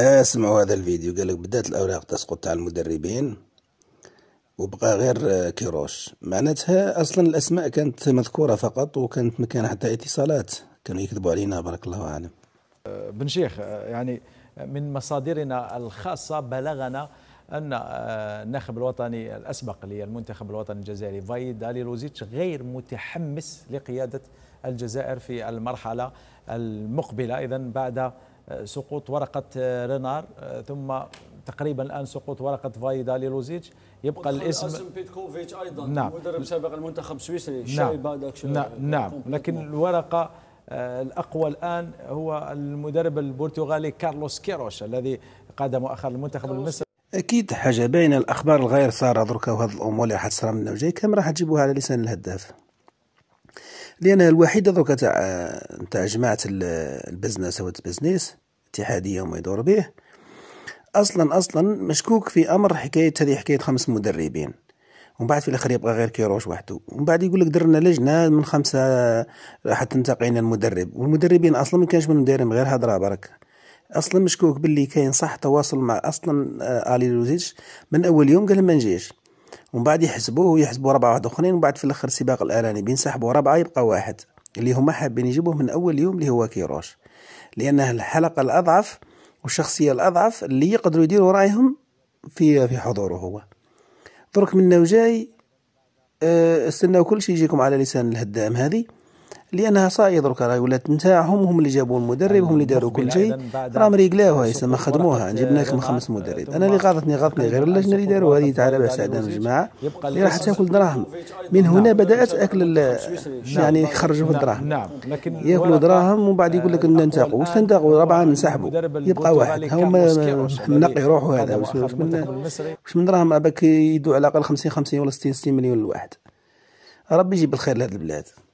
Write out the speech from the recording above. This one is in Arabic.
اسمعوا هذا الفيديو قال لك بدات الاوراق تسقط تاع المدربين وبقى غير آه، كيروش معناتها اصلا الاسماء كانت مذكوره فقط وكانت ما كان حتى اتصالات كانوا يكذبوا علينا بارك الله اعلم آه، بن شيخ آه، يعني من مصادرنا الخاصه بلغنا ان الناخب الوطني الاسبق للمنتخب الوطني الجزائري فايد لوزيتش غير متحمس لقياده الجزائر في المرحله المقبله اذا بعد آه، سقوط ورقة آه، رينار آه، ثم تقريبا الان سقوط ورقه فايدا لوزيتش يبقى الاسم اسم بيتكوفيتش ايضا نعم مدرب سابق المنتخب السويسري نعم نعم, نعم لكن الورقه الاقوى الان هو المدرب البرتغالي كارلوس كيروش الذي قاد مؤخرا المنتخب المصري اكيد حاجه باينه الاخبار الغير ساره دركا وهذه الامور اللي راح تصرى منا وجاي كم راح تجيبوها على لسان الهداف لان الوحيده دوكا تاع تاع جماعه البزنس او البزنس اتحاديه وما يدور به اصلا اصلا مشكوك في امر حكايه هذه حكايه خمس مدربين ومن بعد في الاخر يبقى غير كيروش وحده ومن بعد يقول لك درنا لجنه من خمسه حتى انتقينا المدرب والمدربين اصلا ما كانش من دايرين غير هضره برك اصلا مشكوك باللي كاين صح تواصل مع اصلا آه، الي لوزيتش من اول يوم قال ما نجيش ومن بعد يحسبوه ويحسبوا ربعة واحد أخرين ومن بعد في الآخر السباق الاراني بينسحبوا ربعة يبقى واحد اللي هما حابين يجيبوه من أول يوم اللي هو كيروش لأنه الحلقة الأضعف والشخصية الأضعف اللي يقدروا يديروا رأيهم في في حضوره هو درك من وجاي آه، استناو كل شيء يجيكم على لسان الهدام هذه لانها راهي ولات نتاعهم هم اللي جابوا المدرب هم اللي داروا كل شيء راهم مريقلاوها يسمى خدموها يعني جبنا لكم خمس مدرب انا اللي غاضتني غاضتني غير اللجنه اللي داروا هذه تاع لاباس عدن الجماعه اللي راح تاكل دراهم من هنا بدات اكل يعني يخرجوا نعم. في الدراهم نعم, نعم. لكن ياكلوا دراهم ومن بعد يقول لك ننتقوا واش نتاقوا ربعه نسحبوا يبقى واحد هما منقي روحه هذا واش من واش من دراهم باك يدوا على الاقل 50 50 ولا 60 60 مليون الواحد ربي يجيب الخير لهذه البلاد